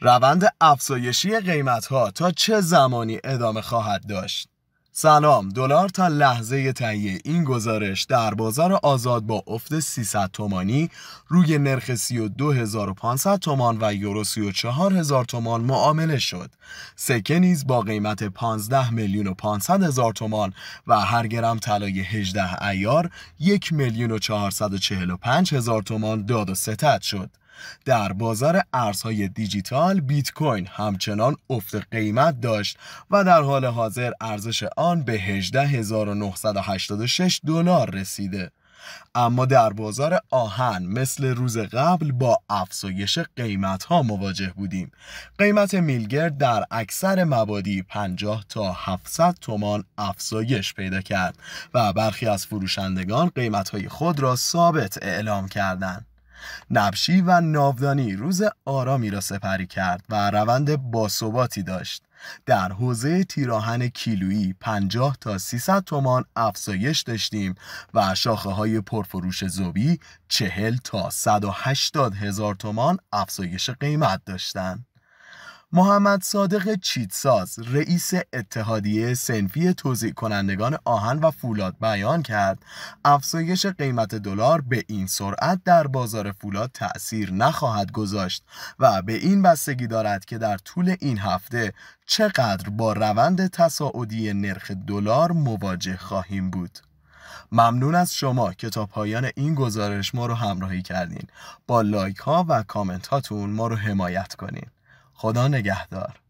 روند افزایشی قیمت ها تا چه زمانی ادامه خواهد داشت؟ سلام دلار تا لحظه تهیه این گزارش در بازار آزاد با افت 300 تومانی روی نرخ 32500 تومان و یورو 34000 تومان معامله شد. سکه نیز با قیمت 15 میلیون و 500 هزار تومان و هر گرم طلای 18 ایار 1 میلیون و 445 هزار تومان داد و ستد شد. در بازار ارزهای دیجیتال بیت کوین همچنان افت قیمت داشت و در حال حاضر ارزش آن به 18986 دلار رسیده اما در بازار آهن مثل روز قبل با افزایش قیمت ها مواجه بودیم قیمت میلگرد در اکثر مبادی 50 تا 700 تومان افزایش پیدا کرد و برخی از فروشندگان قیمت های خود را ثابت اعلام کردند نبشی و ناودانی روز آرامی را سپری کرد و روند باثباتی داشت در حوزه تیراهن کیلویی 50 تا 300 تومان افزایش داشتیم و شاخه های پرفروش زوبی 40 تا 180 هزار تومان افزایش قیمت داشتند. محمد صادق چیتساز رئیس اتحادیه سنفی توضیح کنندگان آهن و فولاد بیان کرد افزایش قیمت دلار به این سرعت در بازار فولاد تأثیر نخواهد گذاشت و به این بستگی دارد که در طول این هفته چقدر با روند تصاعدی نرخ دلار مواجه خواهیم بود. ممنون از شما که تا پایان این گزارش ما رو همراهی کردین با لایک ها و کامنت هاتون ما رو حمایت کنین خدا نگهدار